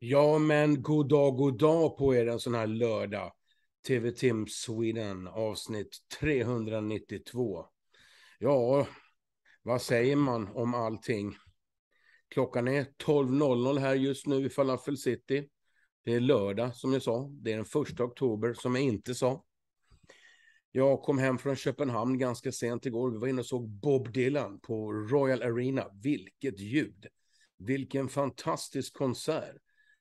Ja, men god dag, god dag på er en sån här lördag. TV Tim Sweden, avsnitt 392. Ja, vad säger man om allting? Klockan är 12.00 här just nu i Falafel City. Det är lördag, som jag sa. Det är den första oktober, som jag inte sa. Jag kom hem från Köpenhamn ganska sent igår. Vi var inne och såg Bob Dylan på Royal Arena. Vilket ljud! Vilken fantastisk konsert!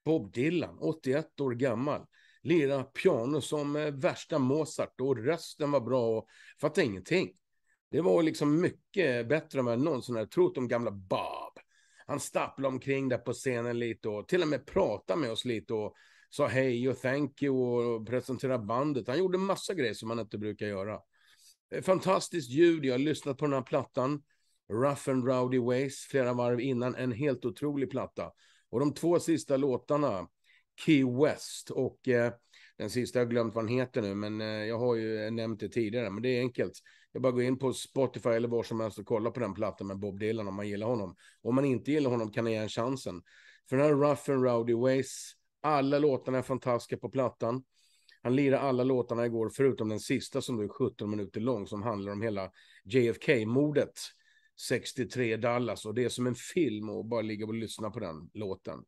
Bob Dylan, 81 år gammal. Lirade piano som eh, värsta Mozart och rösten var bra och fattade ingenting. Det var liksom mycket bättre än vad jag någonsin hade trott om gamla Bob. Han stapplade omkring där på scenen lite och till och med pratade med oss lite och sa hej och thank you och presenterade bandet. Han gjorde massa grejer som han inte brukar göra. Eh, fantastiskt ljud. Jag har lyssnat på den här plattan. Rough and Rowdy Ways flera varv innan. En helt otrolig platta. Och de två sista låtarna, Key West och eh, den sista, jag glömt vad den heter nu, men eh, jag har ju nämnt det tidigare, men det är enkelt. Jag bara går in på Spotify eller var som helst och kollar på den plattan med Bob Dylan om man gillar honom. Om man inte gillar honom kan jag ge en chansen. För den här Rough and Rowdy Ways, alla låtarna är fantastiska på plattan. Han lirade alla låtarna igår, förutom den sista som är 17 minuter lång, som handlar om hela JFK-mordet 63 Dallas och det är som en film och bara ligga och lyssna på den låten.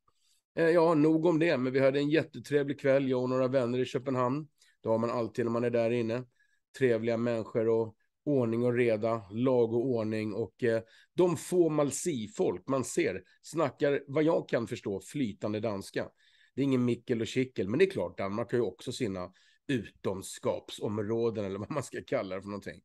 Eh, ja, nog om det, men vi hade en jättetrevlig kväll, jag och några vänner i Köpenhamn. Det har man alltid när man är där inne. Trevliga människor och ordning och reda, lag och ordning och eh, de få Malsi-folk man ser snackar, vad jag kan förstå, flytande danska. Det är ingen mickel och kickel, men det är klart, Danmark har ju också sina utomskapsområden eller vad man ska kalla det för någonting.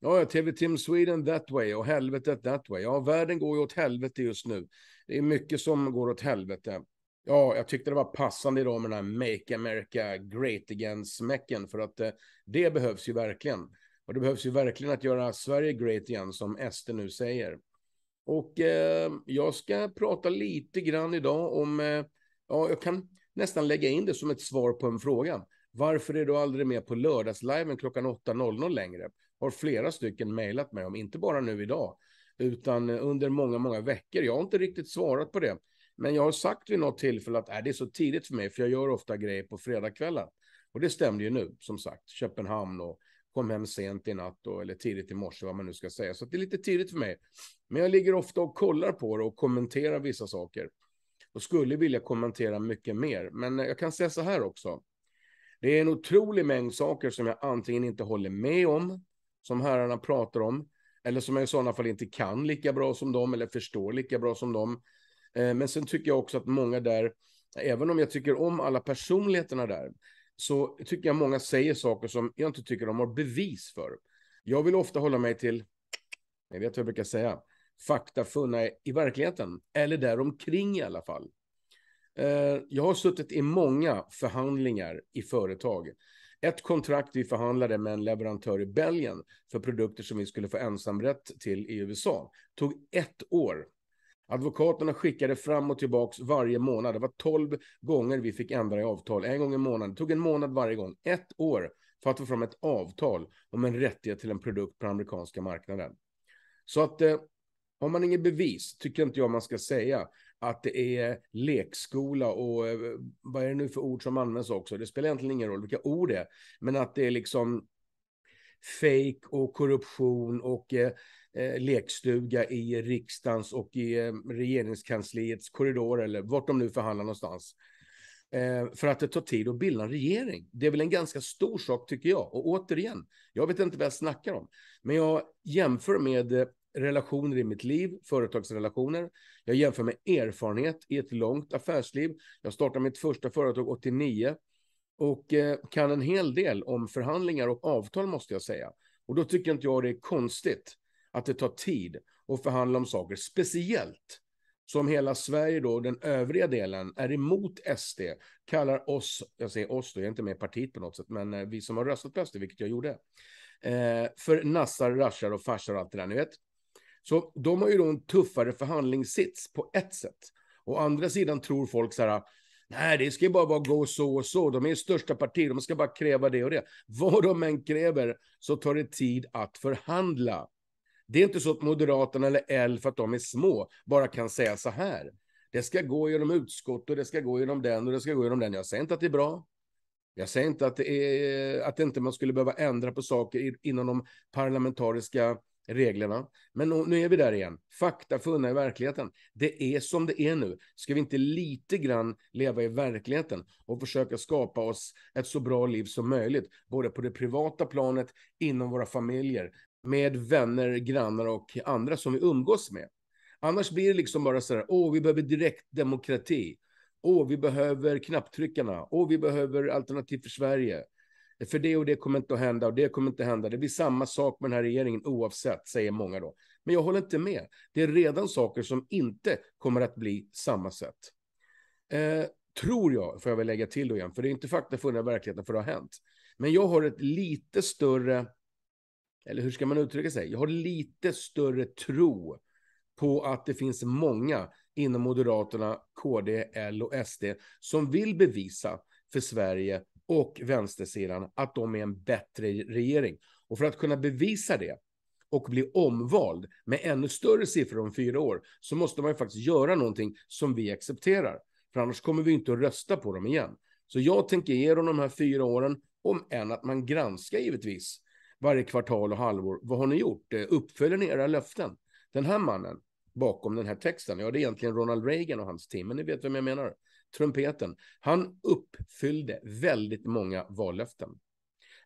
Ja, TV-team Sweden that way och helvetet that way. Ja, världen går ju åt helvete just nu. Det är mycket som går åt helvete. Ja, jag tyckte det var passande idag med den här Make America Great Again-smäcken för att eh, det behövs ju verkligen. Och det behövs ju verkligen att göra Sverige great igen som Ester nu säger. Och eh, jag ska prata lite grann idag om, eh, ja, jag kan nästan lägga in det som ett svar på en fråga. Varför är du aldrig med på lördagsliven klockan 8.00 längre? har flera stycken mejlat mig om, inte bara nu idag, utan under många, många veckor. Jag har inte riktigt svarat på det. Men jag har sagt vid något tillfälle att äh, det är så tidigt för mig, för jag gör ofta grejer på fredagskvällar. Och det stämde ju nu, som sagt, Köpenhamn och kom hem sent i natt och, eller tidigt i morse, vad man nu ska säga. Så det är lite tidigt för mig. Men jag ligger ofta och kollar på det och kommenterar vissa saker. Och skulle vilja kommentera mycket mer. Men jag kan säga så här också. Det är en otrolig mängd saker som jag antingen inte håller med om, som herrarna pratar om, eller som jag i sådana fall inte kan lika bra som dem eller förstår lika bra som dem. Eh, men sen tycker jag också att många där, även om jag tycker om alla personligheterna där, så tycker jag många säger saker som jag inte tycker de har bevis för. Jag vill ofta hålla mig till, jag vet vad jag brukar säga, fakta funna i verkligheten, eller däromkring i alla fall. Eh, jag har suttit i många förhandlingar i företag ett kontrakt vi förhandlade med en leverantör i Belgien för produkter som vi skulle få ensamrätt till i USA. Det Tog ett år. Advokaterna skickade fram och tillbaka varje månad. Det var tolv gånger vi fick ändra i avtal, en gång i månaden. Det tog en månad varje gång, ett år för att få fram ett avtal om en rättighet till en produkt på amerikanska marknaden. Så att eh, har man inget bevis tycker inte jag man ska säga att det är lekskola och eh, vad är det nu för ord som används också? Det spelar egentligen ingen roll vilka ord det är, men att det är liksom fake och korruption och eh, eh lekstuga i riksdagens och i eh, regeringskansliets korridor eller vart de nu förhandlar någonstans. Eh, för att det tar tid att bilda en regering. Det är väl en ganska stor sak tycker jag. Och återigen, jag vet inte vad jag snackar om. Men jag jämför med eh, relationer i mitt liv, företagsrelationer. Jag jämför med erfarenhet i ett långt affärsliv. Jag startade mitt första företag 89 och eh, kan en hel del om förhandlingar och avtal måste jag säga. Och då tycker inte jag det är konstigt att det tar tid att förhandla om saker, speciellt som hela Sverige då, den övriga delen, är emot SD, kallar oss, jag säger oss då, jag är inte med i partiet på något sätt, men eh, vi som har röstat på SD, vilket jag gjorde, eh, för nassar, rassar och farsar och allt det där, ni vet. Så de har ju då en tuffare förhandlingssits på ett sätt. Å andra sidan tror folk så här, nej det ska ju bara vara gå så och så, de är ju största parti, de ska bara kräva det och det. Vad de än kräver så tar det tid att förhandla. Det är inte så att Moderaterna eller L, för att de är små, bara kan säga så här. Det ska gå genom utskott och det ska gå genom den och det ska gå genom den. Jag säger inte att det är bra. Jag säger inte att, det är, att inte man skulle behöva ändra på saker inom de parlamentariska reglerna. Men nu är vi där igen. Fakta funna i verkligheten. Det är som det är nu. Ska vi inte lite grann leva i verkligheten och försöka skapa oss ett så bra liv som möjligt, både på det privata planet, inom våra familjer, med vänner, grannar och andra som vi umgås med. Annars blir det liksom bara så här, åh, vi behöver direktdemokrati. Åh, vi behöver knapptryckarna. Åh, vi behöver Alternativ för Sverige. För det och det kommer inte att hända och det kommer inte att hända. Det blir samma sak med den här regeringen oavsett, säger många då. Men jag håller inte med. Det är redan saker som inte kommer att bli samma sätt. Eh, tror jag, får jag väl lägga till då igen, för det är inte fakta funna verkligheten för det har hänt. Men jag har ett lite större, eller hur ska man uttrycka sig? Jag har lite större tro på att det finns många inom Moderaterna, KD, L och SD som vill bevisa för Sverige och vänstersidan att de är en bättre regering. Och för att kunna bevisa det och bli omvald med ännu större siffror om fyra år så måste man ju faktiskt göra någonting som vi accepterar. För annars kommer vi inte att rösta på dem igen. Så jag tänker ge dem de här fyra åren, om än att man granskar givetvis varje kvartal och halvår. Vad har ni gjort? Eh, Uppföljer ni era löften? Den här mannen bakom den här texten, ja det är egentligen Ronald Reagan och hans team, men ni vet vem jag menar trumpeten, han uppfyllde väldigt många vallöften.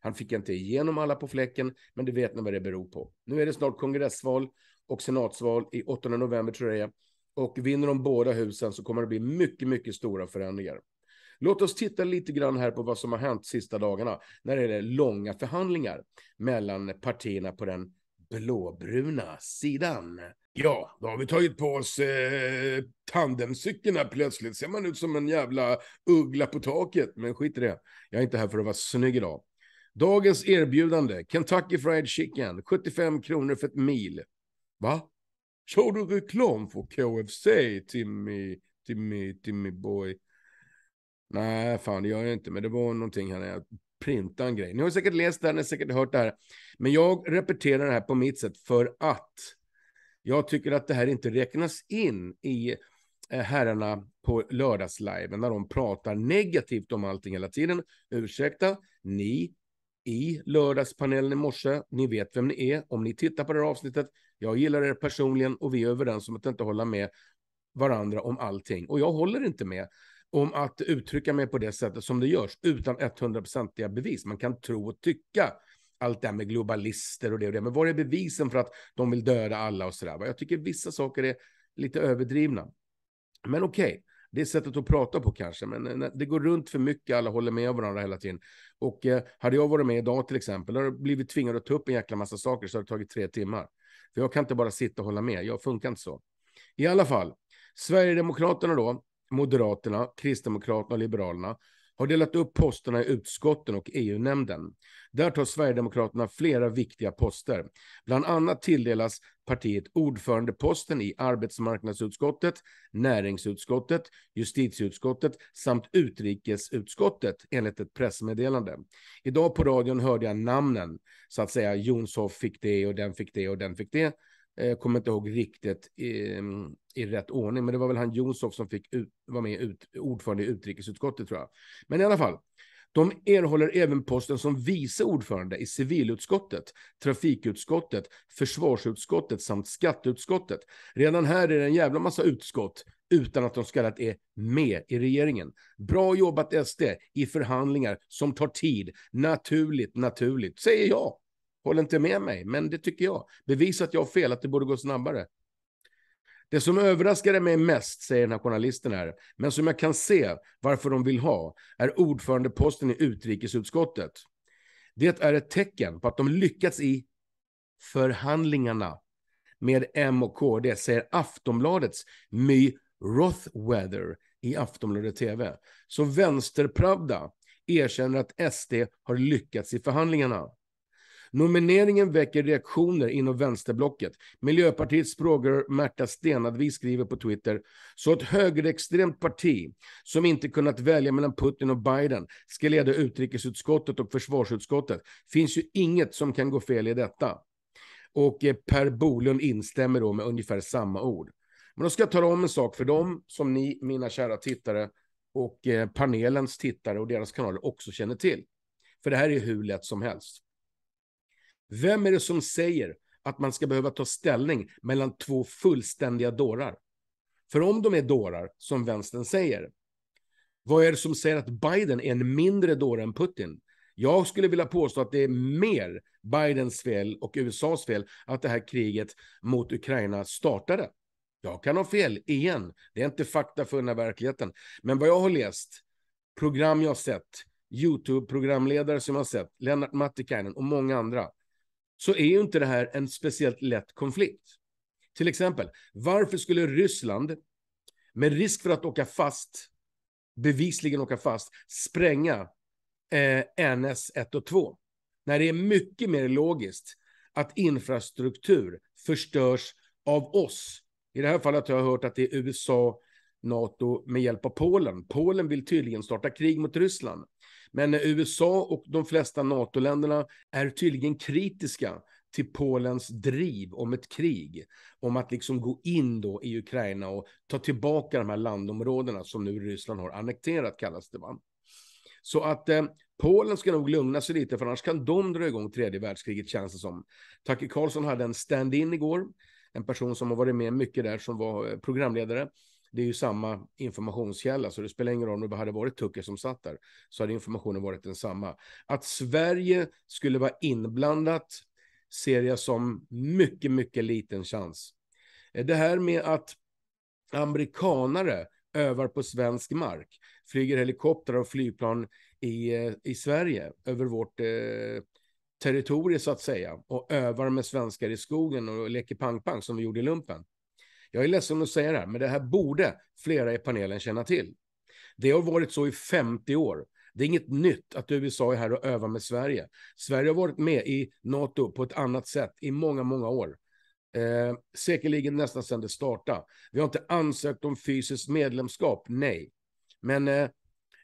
Han fick inte igenom alla på fläcken, men det vet ni vad det beror på. Nu är det snart kongressval och senatsval i 8 november tror jag Och vinner de båda husen så kommer det bli mycket, mycket stora förändringar. Låt oss titta lite grann här på vad som har hänt sista dagarna när det gäller långa förhandlingar mellan partierna på den blåbruna sidan. Ja, då har vi tagit på oss eh, tandemcykeln plötsligt. Ser man ut som en jävla uggla på taket, men skit i det. Jag är inte här för att vara snygg idag. Dagens erbjudande, Kentucky Fried Chicken, 75 kronor för ett mil. Va? Kör du reklam för KFC, Timmy, Timmy, Timmy boy? Nej, fan det gör jag inte, men det var någonting här när jag printade en grej. Ni har säkert läst det här, ni har säkert hört det här. Men jag repeterar det här på mitt sätt för att jag tycker att det här inte räknas in i eh, herrarna på lördagsliven när de pratar negativt om allting hela tiden. Ursäkta, ni i lördagspanelen i morse, ni vet vem ni är om ni tittar på det här avsnittet. Jag gillar er personligen och vi är överens om att inte hålla med varandra om allting. Och jag håller inte med om att uttrycka mig på det sättet som det görs utan 100 bevis. Man kan tro och tycka allt det här med globalister och det och det. Men var är bevisen för att de vill döda alla och så där? Jag tycker vissa saker är lite överdrivna. Men okej, okay, det är sättet att prata på kanske, men det går runt för mycket, alla håller med varandra hela tiden. Och eh, hade jag varit med idag till exempel, då hade jag blivit tvingad att ta upp en jäkla massa saker så hade det tagit tre timmar. För jag kan inte bara sitta och hålla med, jag funkar inte så. I alla fall, Sverigedemokraterna då, Moderaterna, Kristdemokraterna och Liberalerna har delat upp posterna i utskotten och EU-nämnden. Där tar Sverigedemokraterna flera viktiga poster. Bland annat tilldelas partiet ordförandeposten i arbetsmarknadsutskottet, näringsutskottet, justitieutskottet samt utrikesutskottet enligt ett pressmeddelande. Idag på radion hörde jag namnen, så att säga Jonshoff fick det och den fick det och den fick det jag eh, kommer inte ihåg riktigt i, i rätt ordning, men det var väl han Jonsson som fick ut, vara med ut, ordförande i utrikesutskottet tror jag. Men i alla fall, de erhåller även posten som vice ordförande i civilutskottet, trafikutskottet, försvarsutskottet samt skatteutskottet. Redan här är det en jävla massa utskott utan att de ska kallat är med i regeringen. Bra jobbat SD i förhandlingar som tar tid. Naturligt, naturligt, säger jag. Håll inte med mig, men det tycker jag. Bevisa att jag har fel, att det borde gå snabbare. Det som överraskade mig mest, säger den här journalisten här, men som jag kan se varför de vill ha, är ordförandeposten i utrikesutskottet. Det är ett tecken på att de lyckats i förhandlingarna med M och KD, säger Aftonbladets My Rothweather i Aftonbladet TV. Så vänsterpravda erkänner att SD har lyckats i förhandlingarna. Nomineringen väcker reaktioner inom vänsterblocket. Miljöpartiets språkrör Märta Stenadvi skriver på Twitter. Så ett högerextremt parti som inte kunnat välja mellan Putin och Biden ska leda utrikesutskottet och försvarsutskottet. Finns ju inget som kan gå fel i detta. Och eh, Per Bolund instämmer då med ungefär samma ord. Men då ska jag tala om en sak för dem som ni, mina kära tittare och eh, panelens tittare och deras kanaler också känner till. För det här är hur lätt som helst. Vem är det som säger att man ska behöva ta ställning mellan två fullständiga dårar? För om de är dårar, som vänstern säger, vad är det som säger att Biden är en mindre dåre än Putin? Jag skulle vilja påstå att det är mer Bidens fel och USAs fel att det här kriget mot Ukraina startade. Jag kan ha fel, igen. Det är inte fakta för den här verkligheten. Men vad jag har läst, program jag sett, YouTube-programledare som jag sett, Lennart Mattikainen och många andra, så är ju inte det här en speciellt lätt konflikt. Till exempel, varför skulle Ryssland, med risk för att åka fast, bevisligen åka fast, spränga eh, NS 1 och 2? När det är mycket mer logiskt att infrastruktur förstörs av oss. I det här fallet har jag hört att det är USA, NATO med hjälp av Polen. Polen vill tydligen starta krig mot Ryssland. Men USA och de flesta NATO-länderna är tydligen kritiska till Polens driv om ett krig, om att liksom gå in då i Ukraina och ta tillbaka de här landområdena som nu Ryssland har annekterat kallas det va. Så att eh, Polen ska nog lugna sig lite för annars kan de dra igång tredje världskriget känns det som. Tucker Carlson hade en stand-in igår, en person som har varit med mycket där som var eh, programledare det är ju samma informationskälla, så det spelar ingen roll om det hade varit Tucker som satt där, så hade informationen varit densamma. Att Sverige skulle vara inblandat ser jag som mycket, mycket liten chans. Eh, det här med att amerikanare övar på svensk mark, flyger helikoptrar och flygplan i, eh, i Sverige över vårt eh, territorium så att säga och övar med svenskar i skogen och leker pang-pang som vi gjorde i lumpen. Jag är ledsen att säga det här, men det här borde flera i panelen känna till. Det har varit så i 50 år. Det är inget nytt att USA är här och övar med Sverige. Sverige har varit med i NATO på ett annat sätt i många, många år. Eh, säkerligen nästan sedan det startade. Vi har inte ansökt om fysiskt medlemskap, nej. Men eh,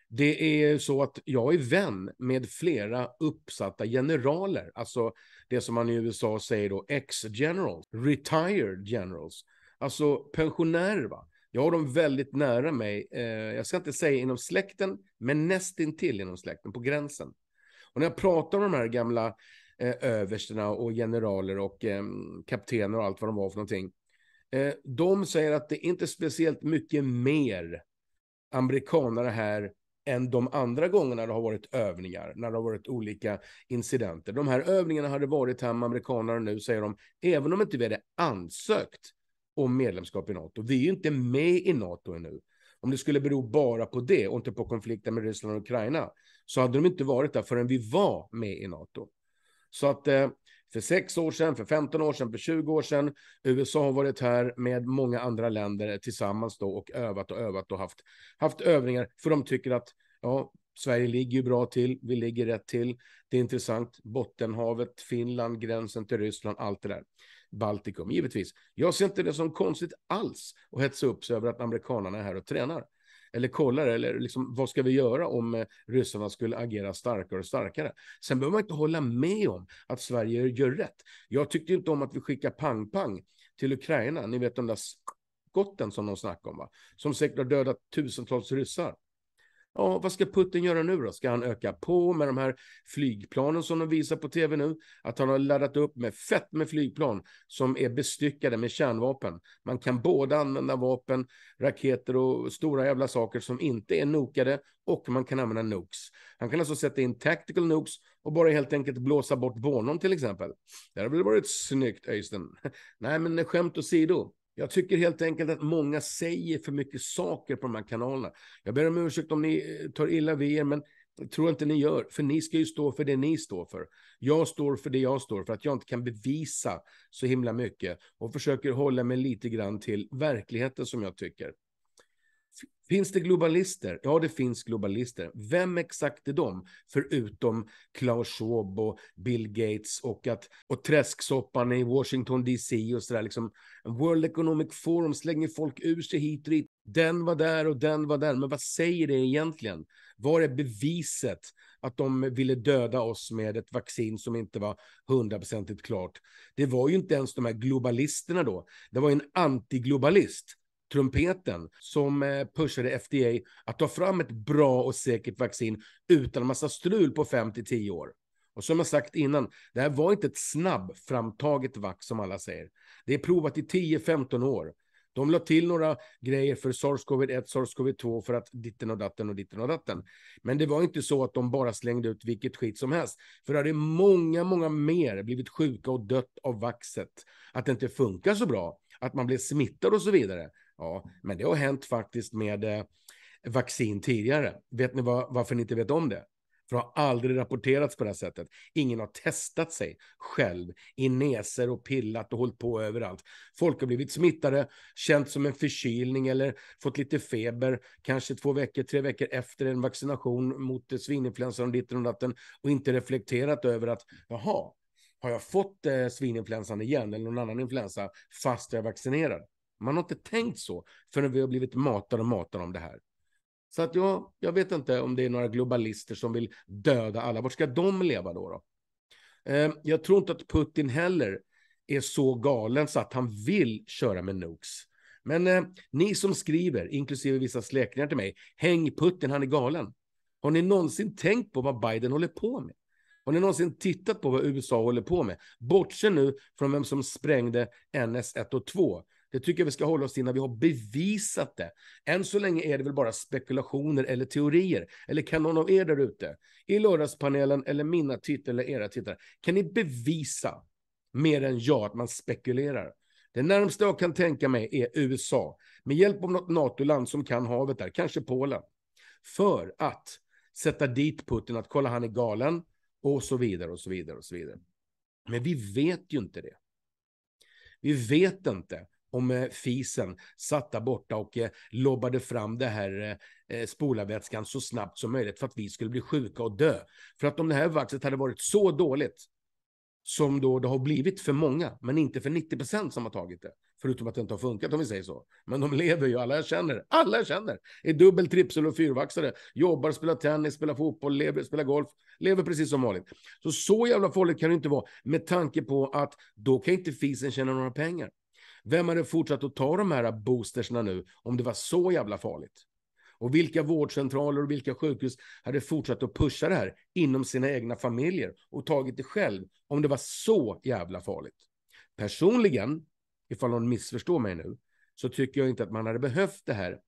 det är så att jag är vän med flera uppsatta generaler, alltså det som man i USA säger då, ex-generals, retired generals, Alltså pensionärer, va? jag har dem väldigt nära mig. Eh, jag ska inte säga inom släkten, men nästintill inom släkten, på gränsen. Och när jag pratar om de här gamla eh, översterna och generaler och eh, kaptener och allt vad de var för någonting. Eh, de säger att det är inte speciellt mycket mer amerikanare här än de andra gångerna det har varit övningar, när det har varit olika incidenter. De här övningarna hade varit här med amerikanare nu, säger de, även om inte vi hade ansökt om medlemskap i NATO. Vi är ju inte med i NATO ännu. Om det skulle bero bara på det och inte på konflikten med Ryssland och Ukraina så hade de inte varit där förrän vi var med i NATO. Så att eh, för sex år sedan, för 15 år sedan, för 20 år sedan, USA har varit här med många andra länder tillsammans då och övat och övat och haft, haft övningar för de tycker att ja, Sverige ligger ju bra till, vi ligger rätt till, det är intressant, Bottenhavet, Finland, gränsen till Ryssland, allt det där. Baltikum, givetvis. Jag ser inte det som konstigt alls att hetsa upp sig över att amerikanerna är här och tränar eller kollar, eller liksom, vad ska vi göra om eh, ryssarna skulle agera starkare och starkare? Sen behöver man inte hålla med om att Sverige gör rätt. Jag tyckte inte om att vi skickar pang-pang till Ukraina, ni vet de där skotten som de snackar om, va? som säkert har dödat tusentals ryssar. Ja, vad ska Putin göra nu då? Ska han öka på med de här flygplanen som de visar på tv nu? Att han har laddat upp med fett med flygplan som är bestyckade med kärnvapen. Man kan både använda vapen, raketer och stora jävla saker som inte är nokade och man kan använda nukes. Han kan alltså sätta in tactical nukes och bara helt enkelt blåsa bort Bornholm till exempel. Det hade väl varit snyggt, Öystein? Nej, men skämt åsido. Jag tycker helt enkelt att många säger för mycket saker på de här kanalerna. Jag ber om ursäkt om ni eh, tar illa vid er, men det tror jag inte ni gör, för ni ska ju stå för det ni står för. Jag står för det jag står för, att jag inte kan bevisa så himla mycket och försöker hålla mig lite grann till verkligheten som jag tycker. Finns det globalister? Ja, det finns globalister. Vem exakt är de? Förutom Klaus Schwab och Bill Gates och, att, och träsksoppan i Washington DC och sådär. Liksom, World Economic Forum slänger folk ur sig hit och dit. Den var där och den var där. Men vad säger det egentligen? Var är beviset att de ville döda oss med ett vaccin som inte var hundraprocentigt klart? Det var ju inte ens de här globalisterna då. Det var ju en antiglobalist trumpeten som eh, pushade FDA att ta fram ett bra och säkert vaccin utan massa strul på 5 till 10 år. Och som jag sagt innan, det här var inte ett snabb framtaget vax som alla säger. Det är provat i 10-15 år. De la till några grejer för SARS-CoV-1, SARS-CoV-2 för att ditten och datten och ditten och datten. Men det var inte så att de bara slängde ut vilket skit som helst. För det hade många, många mer blivit sjuka och dött av vaxet. Att det inte funkar så bra, att man blev smittad och så vidare. Ja, men det har hänt faktiskt med eh, vaccin tidigare. Vet ni var, varför ni inte vet om det? För det har aldrig rapporterats på det här sättet. Ingen har testat sig själv i näser och pillat och hållit på överallt. Folk har blivit smittade, känt som en förkylning eller fått lite feber, kanske två veckor, tre veckor efter en vaccination mot svininfluensan och ditten och datten och inte reflekterat över att jaha, har jag fått eh, svininfluensan igen eller någon annan influensa fast jag är vaccinerad? Man har inte tänkt så förrän vi har blivit matade och matade om det här. Så att ja, jag vet inte om det är några globalister som vill döda alla. Vart ska de leva då? då? Ehm, jag tror inte att Putin heller är så galen så att han vill köra med nukes. Men eh, ni som skriver, inklusive vissa släktingar till mig, häng Putin, han är galen. Har ni någonsin tänkt på vad Biden håller på med? Har ni någonsin tittat på vad USA håller på med? Bortse nu från vem som sprängde NS1 och 2 det tycker jag vi ska hålla oss till när vi har bevisat det. Än så länge är det väl bara spekulationer eller teorier. Eller kan någon av er där ute, i lördagspanelen eller mina tittare eller era tittare, kan ni bevisa mer än jag att man spekulerar? Det närmsta jag kan tänka mig är USA med hjälp av något NATO-land som kan havet där, kanske Polen. För att sätta dit Putin, att kolla han är galen och så vidare och så vidare och så vidare. Men vi vet ju inte det. Vi vet inte om fisen satt där borta och eh, lobbade fram det här eh, eh, spolarvätskan så snabbt som möjligt för att vi skulle bli sjuka och dö. För att om det här vaxet hade varit så dåligt som då det har blivit för många, men inte för 90 procent som har tagit det. Förutom att det inte har funkat om vi säger så. Men de lever ju, alla jag känner, alla jag känner är dubbel, tripsel och fyrvaxare. Jobbar, spelar tennis, spelar fotboll, lever, spelar golf, lever precis som vanligt. Så så jävla farligt kan det inte vara med tanke på att då kan inte fisen tjäna några pengar. Vem hade fortsatt att ta de här boosterserna nu om det var så jävla farligt? Och vilka vårdcentraler och vilka sjukhus hade fortsatt att pusha det här inom sina egna familjer och tagit det själv om det var så jävla farligt? Personligen, ifall någon missförstår mig nu, så tycker jag inte att man hade behövt det här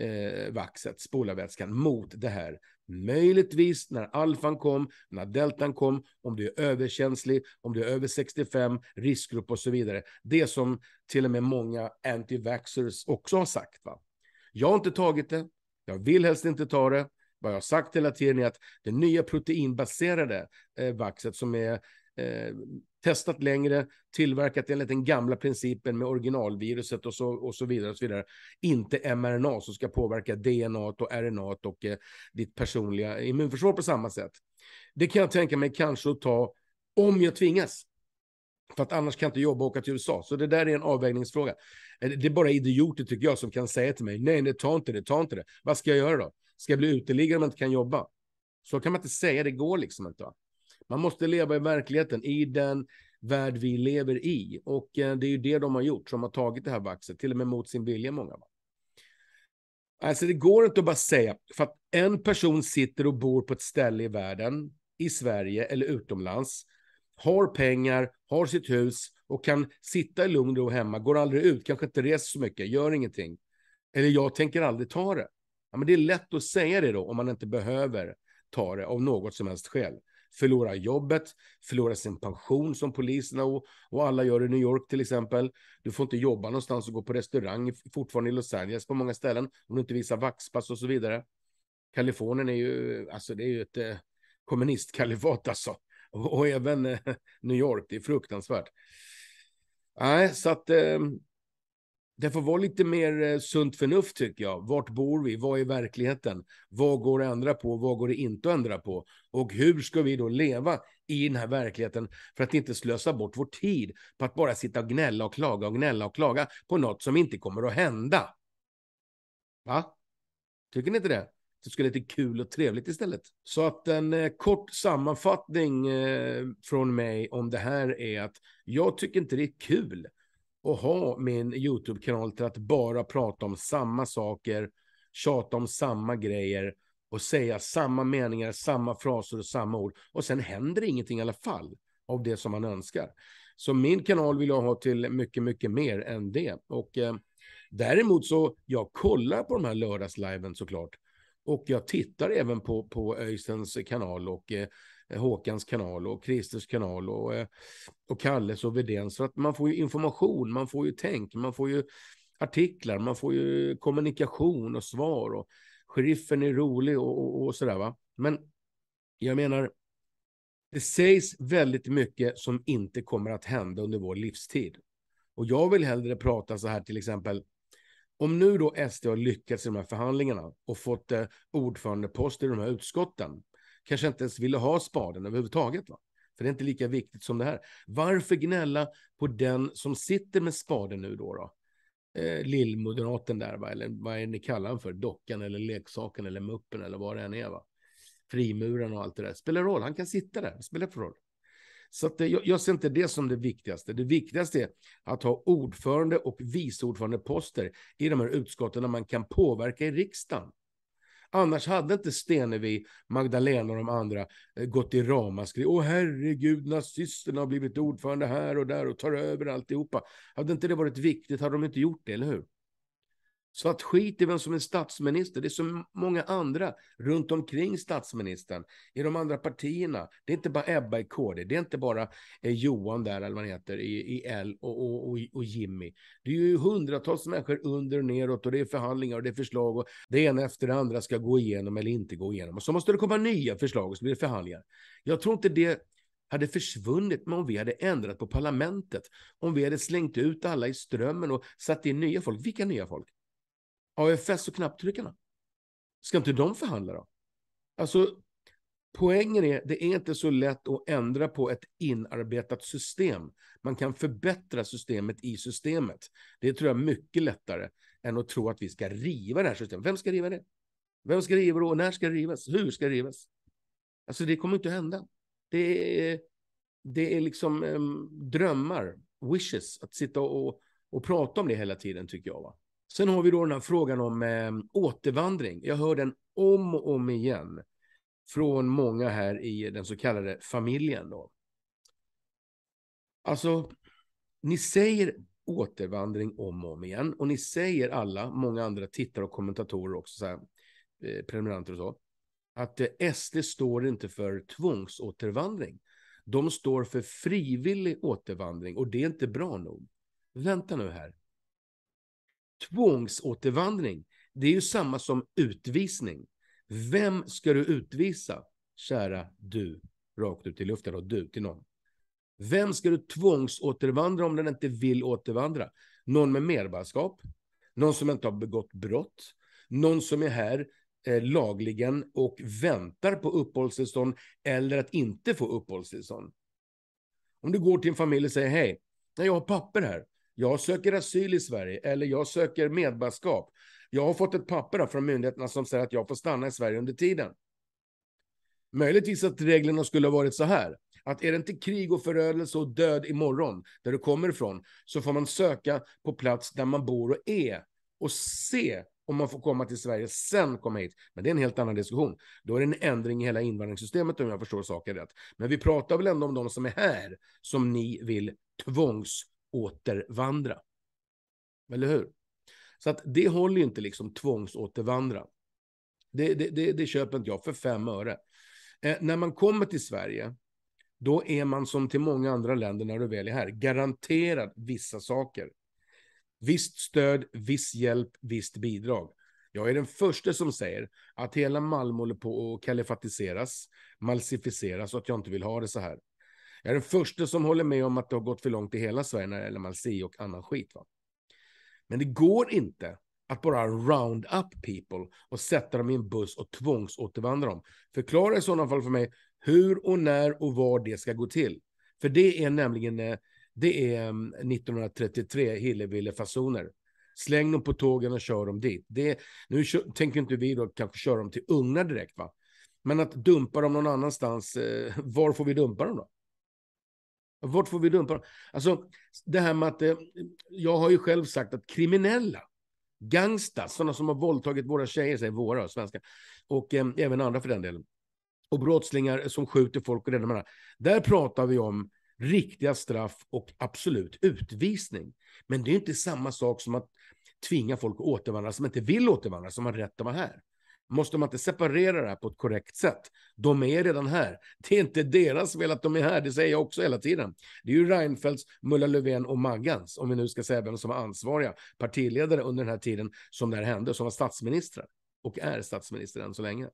eh, vaxet, spolarvätskan, mot det här. Möjligtvis när alfan kom, när deltan kom, om du är överkänslig, om du är över 65, riskgrupp och så vidare. Det som till och med många anti-vaxxers också har sagt. Va? Jag har inte tagit det, jag vill helst inte ta det. Vad jag har sagt hela tiden är att det nya proteinbaserade eh, vaxet som är Eh, testat längre, tillverkat enligt den gamla principen med originalviruset och så, och så vidare. Och så vidare. Inte mRNA som ska påverka DNA och RNA och eh, ditt personliga immunförsvar på samma sätt. Det kan jag tänka mig kanske att ta om jag tvingas. För att annars kan jag inte jobba och åka till USA. Så det där är en avvägningsfråga. Eh, det är bara idioter tycker jag som kan säga till mig, nej, nej, ta inte det, ta inte det. Vad ska jag göra då? Ska jag bli uteliggare om jag inte kan jobba? Så kan man inte säga, det går liksom inte. Va? Man måste leva i verkligheten, i den värld vi lever i. Och eh, det är ju det de har gjort, som har tagit det här vaxet, till och med mot sin vilja många. Va? Alltså det går inte att bara säga, för att en person sitter och bor på ett ställe i världen, i Sverige eller utomlands, har pengar, har sitt hus och kan sitta i lugn och hemma, går aldrig ut, kanske inte reser så mycket, gör ingenting. Eller jag tänker aldrig ta det. Ja, men det är lätt att säga det då om man inte behöver ta det av något som helst skäl förlorar jobbet, förlorar sin pension som poliserna och, och alla gör i New York till exempel. Du får inte jobba någonstans och gå på restaurang fortfarande i Los Angeles på många ställen om du inte visar vaxpass och så vidare. Kalifornien är ju, alltså det är ju ett eh, kommunistkalifat alltså. Och, och även eh, New York, det är fruktansvärt. Nej, så att eh, det får vara lite mer eh, sunt förnuft tycker jag. Vart bor vi? Vad är verkligheten? Vad går att ändra på? Vad går det inte att ändra på? Och hur ska vi då leva i den här verkligheten för att inte slösa bort vår tid på att bara sitta och gnälla och klaga och gnälla och klaga på något som inte kommer att hända? Va? Tycker ni inte det? Det skulle lite kul och trevligt istället. Så att en eh, kort sammanfattning eh, från mig om det här är att jag tycker inte det är kul och ha min YouTube-kanal till att bara prata om samma saker, tjata om samma grejer och säga samma meningar, samma fraser och samma ord. Och sen händer ingenting i alla fall av det som man önskar. Så min kanal vill jag ha till mycket, mycket mer än det. Och eh, däremot så, jag kollar på de här lördagsliven såklart. Och jag tittar även på, på Öystens kanal och eh, Eh, Håkans kanal och Christers kanal och, eh, och Kalles och Vedens. Så att man får ju information, man får ju tänk, man får ju artiklar, man får ju kommunikation och svar och sheriffen är rolig och, och, och sådär va. Men jag menar, det sägs väldigt mycket som inte kommer att hända under vår livstid. Och jag vill hellre prata så här till exempel, om nu då SD har lyckats i de här förhandlingarna och fått eh, ordförandepost i de här utskotten, kanske inte ens ville ha spaden överhuvudtaget. Va? För det är inte lika viktigt som det här. Varför gnälla på den som sitter med spaden nu då? då? Eh, Lillmoderaten där, va? eller vad är ni kallar den för? Dockan eller leksaken eller muppen eller vad det än är. Va? Frimuren och allt det där. Spelar roll, han kan sitta där. Spelar för roll. Så det, eh, jag, jag, ser inte det som det viktigaste. Det viktigaste är att ha ordförande och vice ordförande-poster i de här utskotten där man kan påverka i riksdagen. Annars hade inte Stenevi, Magdalena och de andra eh, gått i ramaskri. Åh herregud, nazisterna har blivit ordförande här och där och tar över alltihopa. Hade inte det varit viktigt hade de inte gjort det, eller hur? Så att skit i vem som är statsminister, det är så många andra runt omkring statsministern, i de andra partierna. Det är inte bara Ebba i KD, det är inte bara eh, Johan där, eller vad han heter, i, i L och, och, och, och Jimmy. Det är ju hundratals människor under och neråt och det är förhandlingar och det är förslag och det ena efter det andra ska gå igenom eller inte gå igenom. Och så måste det komma nya förslag och så blir det förhandlingar. Jag tror inte det hade försvunnit men om vi hade ändrat på parlamentet. Om vi hade slängt ut alla i strömmen och satt in nya folk. Vilka nya folk? AFS och knapptryckarna? Ska inte de förhandla då? Alltså, poängen är, det är inte så lätt att ändra på ett inarbetat system. Man kan förbättra systemet i systemet. Det tror jag är mycket lättare än att tro att vi ska riva det här systemet. Vem ska riva det? Vem ska riva det och när ska det rivas? Hur ska det rivas? Alltså det kommer inte att hända. Det är, det är liksom um, drömmar, wishes, att sitta och, och prata om det hela tiden tycker jag. Va? Sen har vi då den här frågan om eh, återvandring. Jag hör den om och om igen från många här i den så kallade familjen. Då. Alltså, ni säger återvandring om och om igen och ni säger alla, många andra tittare och kommentatorer också, så här, eh, prenumeranter och så, att eh, SD står inte för tvångsåtervandring. De står för frivillig återvandring och det är inte bra nog. Vänta nu här. Tvångsåtervandring, det är ju samma som utvisning. Vem ska du utvisa, kära du, rakt ut i luften och du till någon? Vem ska du tvångsåtervandra om den inte vill återvandra? Någon med medborgarskap, någon som inte har begått brott, någon som är här eh, lagligen och väntar på uppehållstillstånd eller att inte få uppehållstillstånd. Om du går till en familj och säger hej, jag har papper här jag söker asyl i Sverige eller jag söker medborgarskap. Jag har fått ett papper från myndigheterna som säger att jag får stanna i Sverige under tiden. Möjligtvis att reglerna skulle ha varit så här. Att är det inte krig och förödelse och död imorgon, där du kommer ifrån, så får man söka på plats där man bor och är och se om man får komma till Sverige, sen komma hit. Men det är en helt annan diskussion. Då är det en ändring i hela invandringssystemet om jag förstår saken rätt. Men vi pratar väl ändå om de som är här, som ni vill tvångs återvandra. Eller hur? Så att det håller ju inte liksom tvångsåtervandra. Det, det, det, det köper inte jag för fem öre. Eh, när man kommer till Sverige, då är man som till många andra länder när du väl är här, garanterad vissa saker. Visst stöd, viss hjälp, visst bidrag. Jag är den första som säger att hela Malmö håller på att kalifatiseras, malsificeras och att jag inte vill ha det så här. Jag är den första som håller med om att det har gått för långt i hela Sverige när det gäller malsi och annan skit. Va? Men det går inte att bara round up people och sätta dem i en buss och tvångsåtervandra dem. Förklara i sådana fall för mig hur och när och var det ska gå till. För det är nämligen eh, det är 1933 mm, hillevillefasoner. Släng dem på tågen och kör dem dit. Det, nu tänker inte vi då kanske köra dem till ugnar direkt, va? Men att dumpa dem någon annanstans, eh, var får vi dumpa dem då? Vart får vi dumpa dem? Alltså, det här med att... Eh, jag har ju själv sagt att kriminella, gangstas, sådana som har våldtagit våra tjejer, säger våra svenskar, och eh, även andra för den delen, och brottslingar som skjuter folk och det där. Där pratar vi om riktiga straff och absolut utvisning. Men det är inte samma sak som att tvinga folk att återvandra som inte vill återvandra, som har rätt att vara här. Måste man inte separera det här på ett korrekt sätt? De är redan här. Det är inte deras fel att de är här, det säger jag också hela tiden. Det är ju Reinfeldts, Mulla Löfven och Maggans, om vi nu ska säga vem som var ansvariga partiledare under den här tiden som det här hände, som var statsministrar och är statsminister än så länge.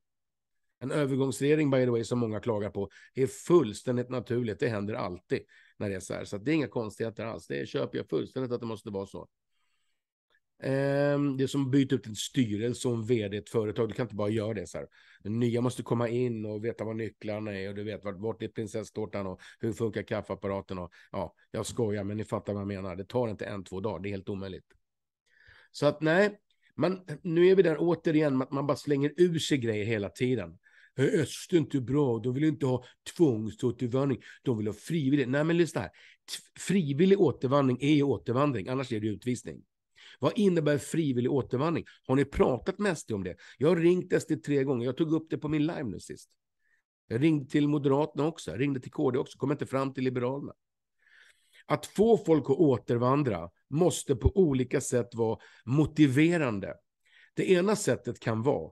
En övergångsregering, by the way, som många klagar på, är fullständigt naturligt. Det händer alltid när det är så här, så det är inga konstigheter alls. Det köper jag fullständigt att det måste vara så. Ehm, det är som att byta ut en styrelse och en vd i ett företag. Du kan inte bara göra det så här. Den nya måste komma in och veta vad nycklarna är och du vet vart, vart är prinsesstårtan och hur funkar kaffeapparaten och ja, jag skojar men ni fattar vad jag menar. Det tar inte en, två dagar. Det är helt omöjligt. Så att nej, man, nu är vi där återigen med att man bara slänger ur sig grejer hela tiden. Öst är inte bra, de vill inte ha tvångsåtervandring, de vill ha frivillig. Nej men lyssna här, frivillig återvandring är ju återvandring, annars är det utvisning. Vad innebär frivillig återvandring? Har ni pratat med SD om det? Jag har ringt SD tre gånger. Jag tog upp det på min live nu sist. Jag ringde till Moderaterna också. Jag ringde till KD också. Kom inte fram till Liberalerna. Att få folk att återvandra måste på olika sätt vara motiverande. Det ena sättet kan vara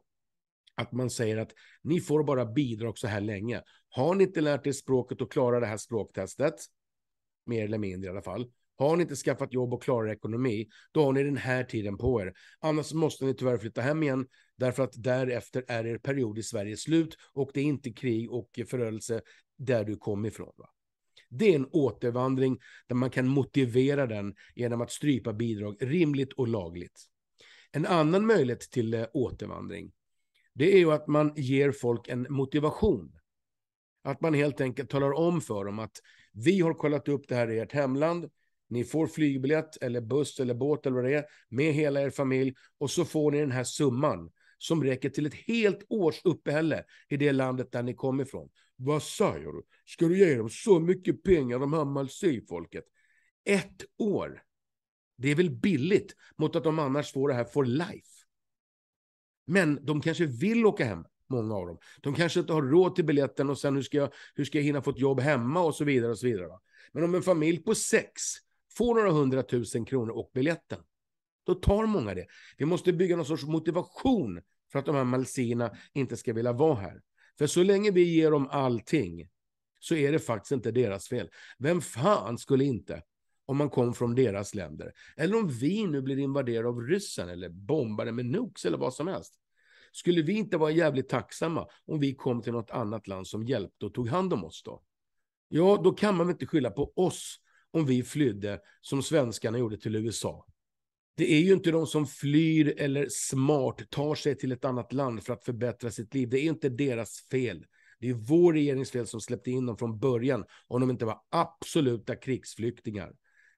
att man säger att ni får bara bidrag så här länge. Har ni inte lärt er språket och klarar det här språktestet, mer eller mindre i alla fall, har ni inte skaffat jobb och klarar ekonomi, då har ni den här tiden på er. Annars måste ni tyvärr flytta hem igen, därför att därefter är er period i Sverige slut och det är inte krig och förödelse där du kom ifrån. Va? Det är en återvandring där man kan motivera den genom att strypa bidrag rimligt och lagligt. En annan möjlighet till eh, återvandring, det är ju att man ger folk en motivation. Att man helt enkelt talar om för dem att vi har kollat upp det här i ert hemland. Ni får flygbiljett eller buss eller båt eller vad det är med hela er familj och så får ni den här summan som räcker till ett helt års uppehälle i det landet där ni kommer ifrån. Vad säger du? Ska du ge dem så mycket pengar, de här Maldiv-folket? Ett år! Det är väl billigt mot att de annars får det här for life. Men de kanske vill åka hem, många av dem. De kanske inte har råd till biljetten och sen hur ska jag, hur ska jag hinna få ett jobb hemma och så vidare. och så vidare. Men om en familj på sex får några hundratusen kronor och biljetten. Då tar många det. Vi måste bygga någon sorts motivation för att de här malsierna inte ska vilja vara här. För så länge vi ger dem allting så är det faktiskt inte deras fel. Vem fan skulle inte, om man kom från deras länder, eller om vi nu blir invaderade av ryssen eller bombade med nukes eller vad som helst, skulle vi inte vara jävligt tacksamma om vi kom till något annat land som hjälpte och tog hand om oss då? Ja, då kan man inte skylla på oss om vi flydde som svenskarna gjorde till USA. Det är ju inte de som flyr eller smart tar sig till ett annat land för att förbättra sitt liv. Det är inte deras fel. Det är vår regerings fel som släppte in dem från början om de inte var absoluta krigsflyktingar.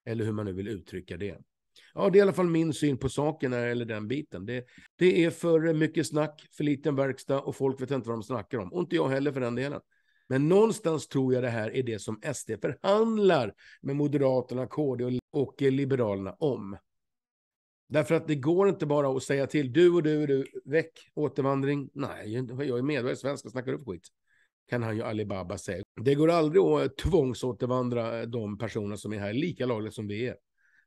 Eller hur man nu vill uttrycka det. Ja, det är i alla fall min syn på saken när det gäller den biten. Det, det är för mycket snack, för liten verkstad och folk vet inte vad de snackar om. Och inte jag heller för den delen. Men någonstans tror jag det här är det som SD förhandlar med Moderaterna, KD och, Liberalerna om. Därför att det går inte bara att säga till du och du och du, väck återvandring. Nej, jag är medborgare svensk och snackar upp skit. Kan han ju Alibaba säga. Det går aldrig att eh, tvångsåtervandra eh, de personer som är här, lika lagligt som vi är.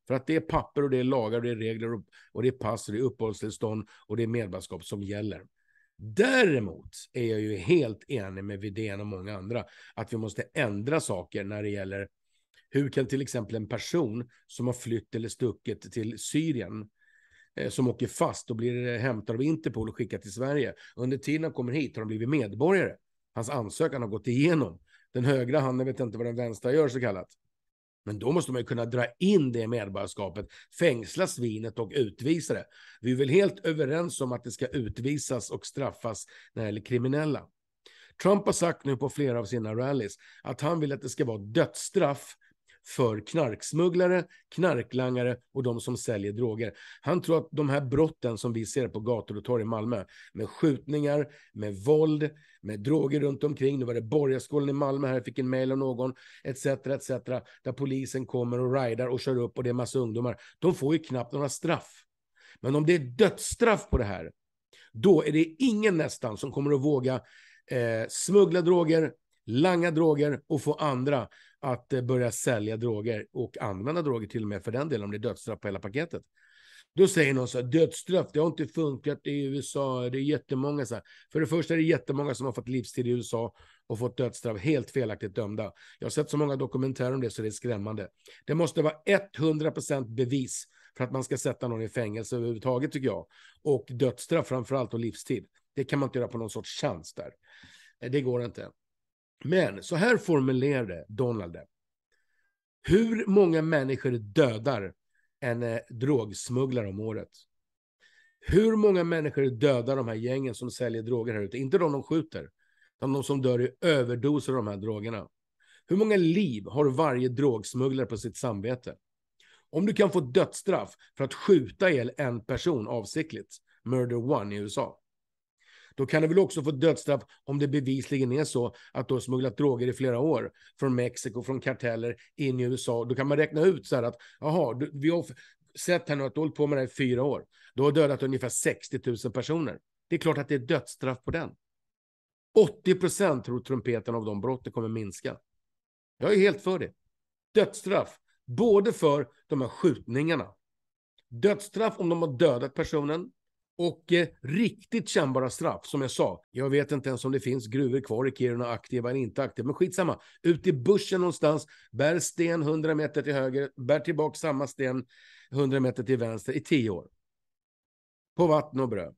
För att det är papper och det är lagar och det är regler och det är pass och det är uppehållstillstånd och det är medborgarskap som gäller. Däremot är jag ju helt enig med Vidén och många andra att vi måste ändra saker när det gäller hur kan till exempel en person som har flytt eller stuckit till Syrien eh, som åker fast och blir hämtad av Interpol och skickad till Sverige. Under tiden han kommer hit har han blivit medborgare. Hans ansökan har gått igenom. Den högra handen vet inte vad den vänstra gör så kallat. Men då måste man ju kunna dra in det medborgarskapet, fängsla svinet och utvisa det. Vi är väl helt överens om att det ska utvisas och straffas när det gäller kriminella. Trump har sagt nu på flera av sina rallys att han vill att det ska vara dödsstraff för knarksmugglare, knarklangare och de som säljer droger. Han tror att de här brotten som vi ser på gator och torg i Malmö, med skjutningar, med våld, med droger runt omkring. Nu var det Borgarskolan i Malmö här, jag fick en mejl av någon, etc, etc, där polisen kommer och rider och kör upp och det är massa ungdomar. De får ju knappt några straff. Men om det är dödsstraff på det här, då är det ingen nästan som kommer att våga eh, smuggla droger, langa droger och få andra att eh, börja sälja droger och använda droger till och med för den delen om det är dödsstraff på hela paketet. Då säger någon så här, dödsstraff, det har inte funkat i USA, det är jättemånga så här. För det första är det jättemånga som har fått livstid i USA och fått dödsstraff helt felaktigt dömda. Jag har sett så många dokumentärer om det så det är skrämmande. Det måste vara 100% bevis för att man ska sätta någon i fängelse överhuvudtaget tycker jag. Och dödsstraff framförallt och livstid. Det kan man inte göra på någon sorts chans där. Det går inte. Men så här formulerade Donald det. Hur många människor dödar en eh, drogsmugglare om året? Hur många människor dödar de här gängen som säljer droger här ute? Inte de de skjuter, utan de som dör i överdoser av de här drogerna. Hur många liv har varje drogsmugglare på sitt samvete? Om du kan få dödsstraff för att skjuta ihjäl en person avsiktligt, murder one i USA, då kan du väl också få dödsstraff om det bevisligen är så att du har smugglat droger i flera år från Mexiko, från karteller in i USA. Då kan man räkna ut så här att, jaha, vi har sett här nu att du har hållit på med det här i fyra år. Du har dödat ungefär 60 000 personer. Det är klart att det är dödsstraff på den. 80 procent tror trumpeten av de brotten kommer minska. Jag är helt för det. Dödsstraff, både för de här skjutningarna. Dödsstraff om de har dödat personen och eh, riktigt kännbara straff, som jag sa. Jag vet inte ens om det finns gruvor kvar i Kiruna, aktiva eller inte aktiva, men skitsamma. Ut i bussen någonstans, bär sten 100 meter till höger, bär tillbaka samma sten 100 meter till vänster i tio år. På vatten och bröd.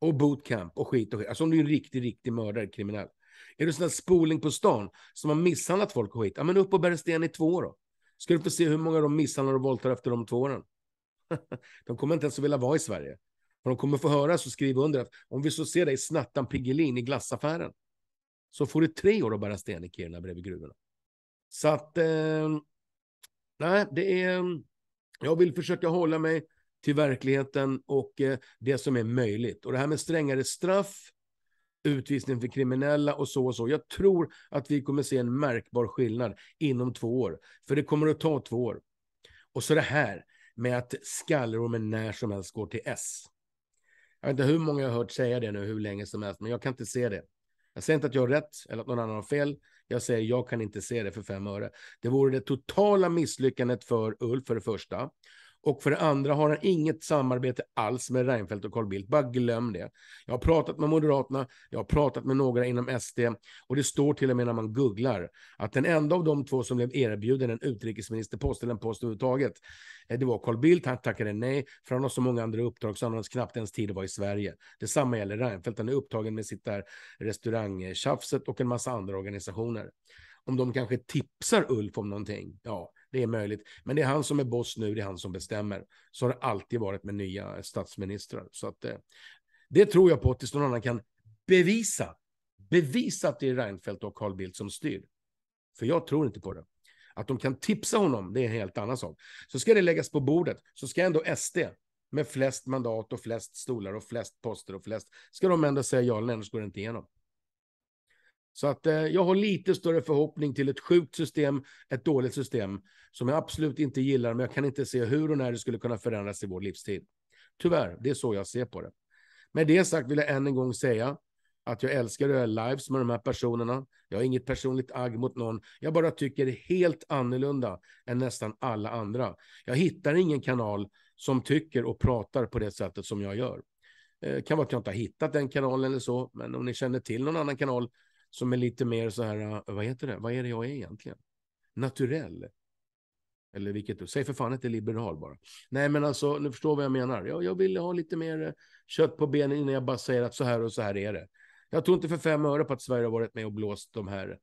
Och bootcamp och skit och skit. Alltså om du är en riktig, riktig mördare, kriminell. Är du sån där spoling på stan som har misshandlat folk och skit, ja men upp och bär sten i två år då. Ska du få se hur många de misshandlar och våldtar efter de två åren. de kommer inte ens att vilja vara i Sverige. Vad de kommer få höra så skriv under att om vi så ser dig snattan Piggelin i glassaffären så får du tre år att bära sten i Kiruna bredvid gruvorna. Så att, eh, nej, det är, ehm, jag vill försöka hålla mig till verkligheten och eh, det som är möjligt. Och det här med strängare straff, utvisning för kriminella och så och så. Jag tror att vi kommer se en märkbar skillnad inom två år, för det kommer att ta två år. Och så det här med att skallerormen när som helst går till S. Jag vet inte hur många jag har hört säga det nu hur länge som helst, men jag kan inte se det. Jag säger inte att jag har rätt eller att någon annan har fel. Jag säger jag kan inte se det för fem öre. Det vore det totala misslyckandet för Ulf för det första. Och för det andra har han inget samarbete alls med Reinfeldt och Carl Bildt. Bara glöm det. Jag har pratat med Moderaterna, jag har pratat med några inom SD och det står till och med när man googlar att den enda av de två som blev erbjuden en utrikesministerpost eller en post överhuvudtaget, eh, det var Carl Bildt. Han tackade nej, för han har så många andra uppdrag så han har knappt ens tid att vara i Sverige. Detsamma gäller Reinfeldt. Han är upptagen med sitt där restaurangtjafset och en massa andra organisationer. Om de kanske tipsar Ulf om någonting, ja, det är möjligt. Men det är han som är boss nu, det är han som bestämmer. Så har det alltid varit med nya statsministrar. Så att, eh, det tror jag på tills någon annan kan bevisa. Bevisa att det är Reinfeldt och Carl Bildt som styr. För jag tror inte på det. Att de kan tipsa honom, det är en helt annan sak. Så ska det läggas på bordet, så ska ändå SD med flest mandat och flest stolar och flest poster och flest, ska de ändå säga ja eller nej, annars går det inte igenom. Så att eh, jag har lite större förhoppning till ett sjukt system, ett dåligt system som jag absolut inte gillar, men jag kan inte se hur och när det skulle kunna förändras i vår livstid. Tyvärr, det är så jag ser på det. Med det sagt vill jag än en gång säga att jag älskar att göra lives med de här personerna. Jag har inget personligt agg mot någon. Jag bara tycker det är helt annorlunda än nästan alla andra. Jag hittar ingen kanal som tycker och pratar på det sättet som jag gör. Det eh, kan vara att jag inte har hittat den kanalen eller så, men om ni känner till någon annan kanal som är lite mer så här, äh, vad heter det, vad är det jag är egentligen? Naturell. Eller vilket du, säg för fan inte liberal bara. Nej men alltså, nu förstår vad jag menar. Jag, jag vill ha lite mer äh, kött på benen innan jag bara säger att så här och så här är det. Jag tror inte för fem öre på att Sverige har varit med och blåst de här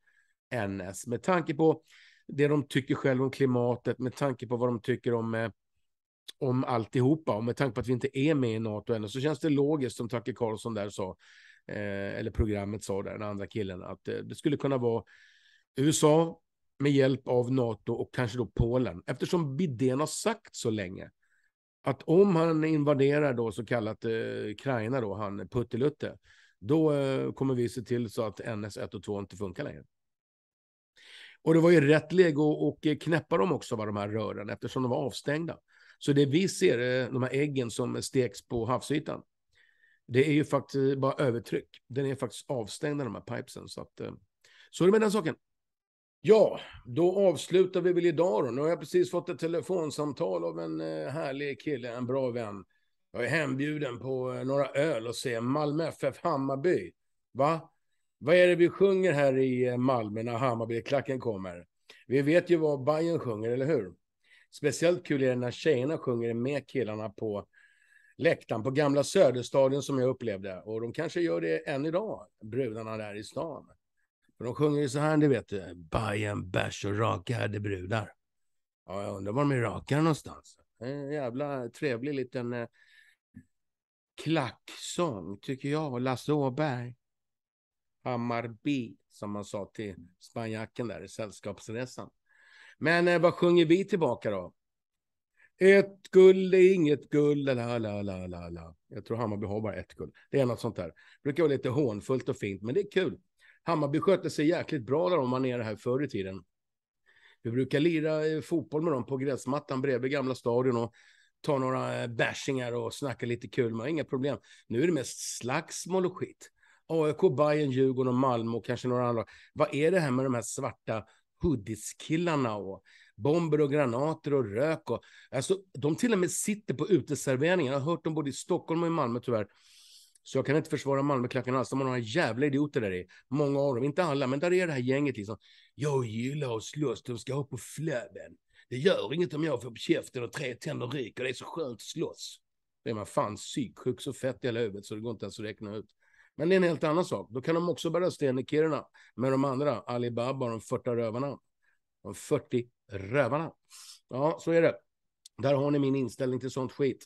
NS. Med tanke på det de tycker själva om klimatet, med tanke på vad de tycker om, äh, om alltihopa och med tanke på att vi inte är med i NATO ännu så känns det logiskt som Tucker Carlson där sa Eh, eller programmet sa där, den andra killen, att eh, det skulle kunna vara USA med hjälp av NATO och kanske då Polen, eftersom Biden har sagt så länge att om han invaderar då så kallat eh, Ukraina då, han Puttilutte, då eh, kommer vi se till så att NS 1 och 2 inte funkar längre. Och det var ju rätt läge eh, att knäppa dem också, var de här rören, eftersom de var avstängda. Så det vi ser, de här äggen som steks på havsytan, det är ju faktiskt bara övertryck. Den är faktiskt avstängd, de här pipesen. Så, att, eh, så är det med den saken. Ja, då avslutar vi väl idag då. Nu har jag precis fått ett telefonsamtal av en eh, härlig kille, en bra vän. Jag är hembjuden på eh, några öl och ser Malmö FF Hammarby. Va? Vad är det vi sjunger här i Malmö när Hammarby-klacken kommer? Vi vet ju vad Bayern sjunger, eller hur? Speciellt kul är det när tjejerna sjunger med killarna på läktaren på gamla Söderstadion som jag upplevde. Och de kanske gör det än idag, brudarna där i stan. För de sjunger ju så här, det vet du. Bajen, bärs och rakade brudar. Ja, jag undrar var de är rakade någonstans. En jävla trevlig liten eh, klacksång, tycker jag. Lasse Åberg. Hammarby, som man sa till spanjacken där i Sällskapsresan. Men eh, vad sjunger vi tillbaka då? Ett guld är inget guld, la, la, la, la, la. Jag tror Hammarby har bara ett guld. Det är något sånt där. Det brukar vara lite hånfullt och fint, men det är kul. Hammarby skötte sig jäkligt bra där de var nere här förr i tiden. Vi brukar lira eh, fotboll med dem på gräsmattan bredvid gamla stadion och ta några eh, bashingar och snacka lite kul. Man har inga problem. Nu är det mest slagsmål och skit. AIK, Bayern, Djurgården och Malmö och kanske några andra. Vad är det här med de här svarta hoodieskillarna och bomber och granater och rök. Och, alltså, de till och med sitter på uteserveringar. Jag har hört dem både i Stockholm och i Malmö tyvärr. Så jag kan inte försvara Malmöklacken alls. De har några jävla idioter där i. Många av dem, inte alla, men där är det här gänget liksom. Jag gillar att slåss, de ska ha på flabben. Det gör inget om jag får på käften och tre tänder ryker, det är så skönt att slåss. Då är man fan psyksjuk så fett i hela huvudet så det går inte ens att räkna ut. Men det är en helt annan sak. Då kan de också bära sten i Kiruna med de andra, Alibaba och de 40 rövarna. De 40 rövarna. Ja, så är det. Där har ni min inställning till sånt skit.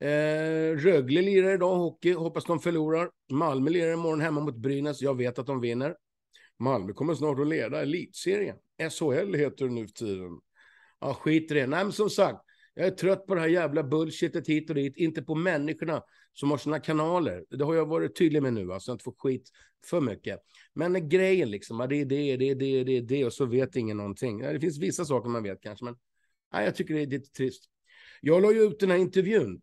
Eh, Rögle lirar idag hockey, hoppas de förlorar. Malmö lirar imorgon hemma mot Brynäs, jag vet att de vinner. Malmö kommer snart att leda elitserien. SHL heter det nu för tiden. Ja, skit i det. Nej, men som sagt, jag är trött på det här jävla bullshitet hit och dit, inte på människorna som har sina kanaler. Det har jag varit tydlig med nu, alltså, jag inte får skit för mycket. Men grejen liksom, det är det, det är det, det är det och så vet ingen någonting. Det finns vissa saker man vet kanske, men nej, jag tycker det är lite trist. Jag la ju ut den här intervjun.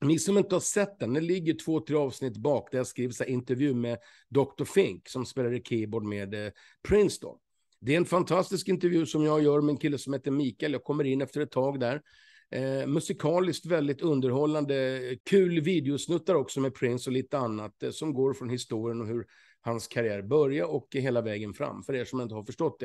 Ni som inte har sett den, det ligger två, tre avsnitt bak där jag skriver så här, intervju med Dr. Fink som spelade keyboard med eh, Prince. Då. Det är en fantastisk intervju som jag gör med en kille som heter Mikael. Jag kommer in efter ett tag där. Eh, musikaliskt väldigt underhållande, kul videosnuttar också med Prince och lite annat eh, som går från historien och hur hans karriär började och hela vägen fram, för er som inte har förstått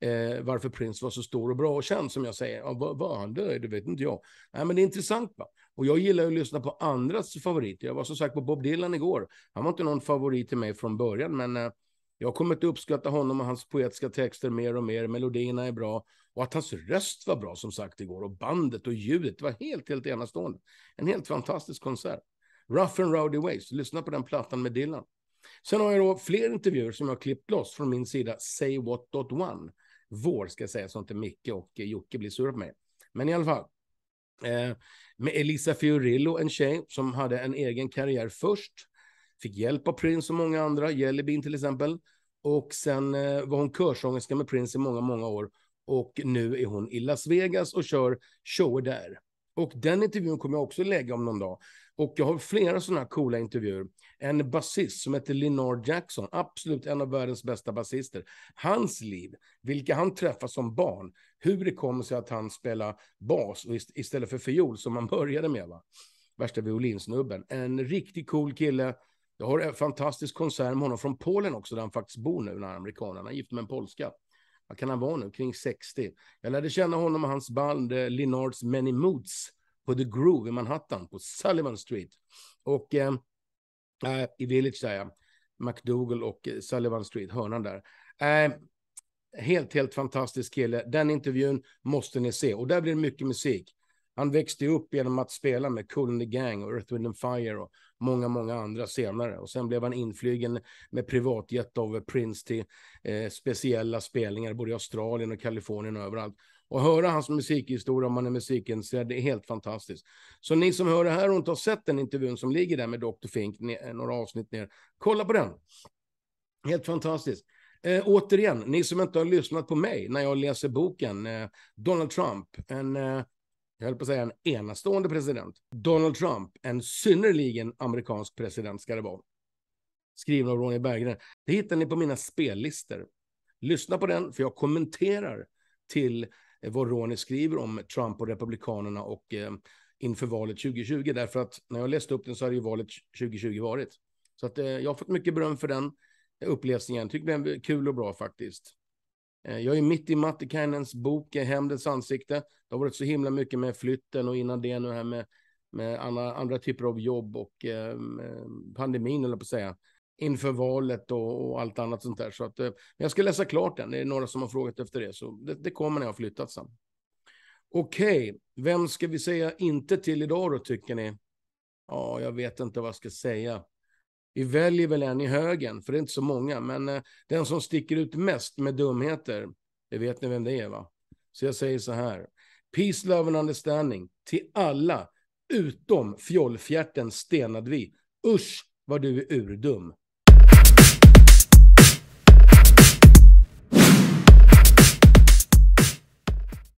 det. Eh, varför Prince var så stor och bra och känd, som jag säger. Ja, var, han död? Det vet inte jag. Nej, men det är intressant. Va? Och jag gillar att lyssna på andras favoriter. Jag var som sagt på Bob Dylan igår. Han var inte någon favorit till mig från början, men eh, jag kommer att uppskatta honom och hans poetiska texter mer och mer. Melodierna är bra. Och att hans röst var bra som sagt igår och bandet och ljudet, det var helt, helt enastående. En helt fantastisk konsert. Rough and Rowdy Ways, lyssna på den plattan med Dylan. Sen har jag då fler intervjuer som jag har klippt loss från min sida, Say What One. Vår ska jag säga så inte Micke och Jocke blir sura på mig. Men i alla fall. Eh, med Elisa Fiorillo, en tjej som hade en egen karriär först. Fick hjälp av Prince och många andra, Jelly Bean till exempel. Och sen eh, var hon körsångerska med Prince i många, många år och nu är hon i Las Vegas och kör shower där. Och den intervjun kommer jag också lägga om någon dag. Och jag har flera sådana coola intervjuer. En basist som heter Linard Jackson, absolut en av världens bästa basister. Hans liv, vilka han träffade som barn, hur det kommer sig att han spelar bas istället för fiol som han började med. Va? Värsta violinsnubben. En riktigt cool kille. Jag har en fantastisk konsert med honom från Polen också, där han faktiskt bor nu, när amerikanerna är gift med en polska vad kan han vara nu, kring 60. Jag lärde känna honom och hans band eh, Linards Many Moods på The Groove i Manhattan på Sullivan Street. Och eh, eh i Village där, ja. McDougall och eh, Sullivan Street, hörnan där. Eh, helt, helt fantastisk kille. Den intervjun måste ni se. Och där blir det mycket musik. Han växte upp genom att spela med Cool and the Gang och Earth, Wind and Fire och många, många andra senare. Och sen blev han inflygen med privatjet av Prince till eh, speciella spelningar både i Australien och Kalifornien och överallt. Och höra hans musikhistoria om man är musikintresserad, det är helt fantastiskt. Så ni som hör det här och inte har sett den intervjun som ligger där med Dr. Fink, eh, några avsnitt ner, kolla på den. Helt fantastiskt. Eh, återigen, ni som inte har lyssnat på mig när jag läser boken eh, Donald Trump, en eh, jag höll på att säga en enastående president, Donald Trump, en synnerligen amerikansk president ska det vara. Skriven av Ronny Berggren. Det hittar ni på mina spellistor. Lyssna på den, för jag kommenterar till eh, vad Ronny skriver om Trump och Republikanerna och eh, inför valet 2020. Därför att när jag läste upp den så hade ju valet 2020 varit. Så att, eh, jag har fått mycket beröm för den uppläsningen. Tycker den är kul och bra faktiskt. Eh, jag är mitt i Mattikainens bok eh, Hämndens ansikte. Det har varit så himla mycket med flytten och innan det nu här med, med andra, andra typer av jobb och eh, eh pandemin, eller på att säga. Inför valet och, och, allt annat sånt där. Så att, eh, jag ska läsa klart den. Det är några som har frågat efter det. Så det, det kommer när jag har flyttat sen. Okej, okay. vem ska vi säga inte till idag då, tycker ni? Ja, jag vet inte vad jag ska säga. Vi väljer väl en i högen, för det är inte så många. Men eh, den som sticker ut mest med dumheter, det vet ni vem det är va? Så jag säger så här. Peace, love and understanding till alla utom fjollfjärten Stenadvi. Usch vad du är urdum.